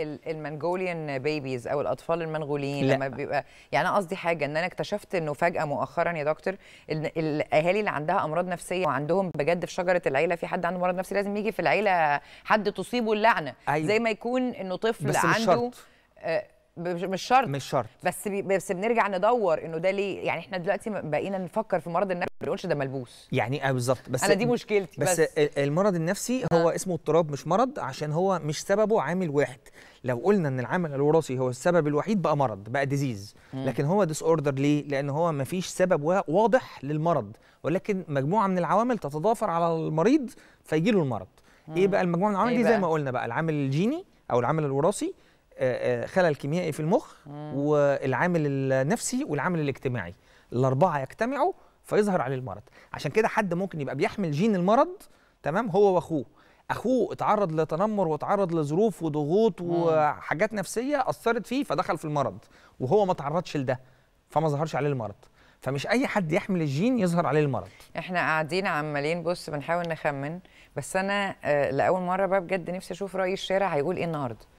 المنغوليان بيبيز او الاطفال المنغوليين لما بيبقى يعني انا قصدي حاجه ان انا اكتشفت انه فجاه مؤخرا يا دكتور ان الاهالي اللي عندها امراض نفسيه وعندهم بجد في شجره العيله في حد عنده مرض نفسي لازم يجي في العيله حد تصيبه اللعنه أيوة. زي ما يكون انه طفل بس عنده مش شرط. آه، مش شرط مش شرط بس بس بنرجع ندور انه ده ليه يعني احنا دلوقتي بقينا نفكر في مرض النفس ما بنقولش ده ملبوس يعني اه بالظبط بس انا دي مشكلتي بس, بس المرض النفسي هو آه. اسمه اضطراب مش مرض عشان هو مش سببه عامل واحد لو قلنا ان العامل الوراثي هو السبب الوحيد بقى مرض بقى ديزيز لكن هو ديس اوردر ليه لان هو ما فيش سبب واضح للمرض ولكن مجموعه من العوامل تتضافر على المريض فيجي له المرض إيه مم. ايه بقى المجموعه من العوامل دي إيه زي ما قلنا بقى العامل الجيني او العامل الوراثي آه، آه، خلل كيميائي في المخ والعامل النفسي والعامل الاجتماعي الاربعه يجتمعوا فيظهر عليه المرض عشان كده حد ممكن يبقى بيحمل جين المرض تمام هو واخوه اخوه اتعرض لتنمر واتعرض لظروف وضغوط وحاجات نفسيه اثرت فيه فدخل في المرض وهو ما تعرضش لده فما ظهرش عليه المرض فمش اي حد يحمل الجين يظهر عليه المرض احنا قاعدين عمالين بص بنحاول نخمن بس انا آه، لاول مره بقى بجد نفسي اشوف راي الشارع هيقول ايه النهارده